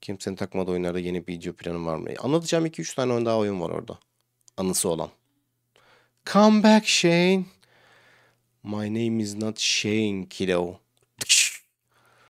Kimsenin takmadığı oyunlarda yeni bir video planım var mı? E, anlatacağım 2-3 tane oyun daha oyun var orada. Anısı olan. Come back Shane. My name is not Shane kiddo.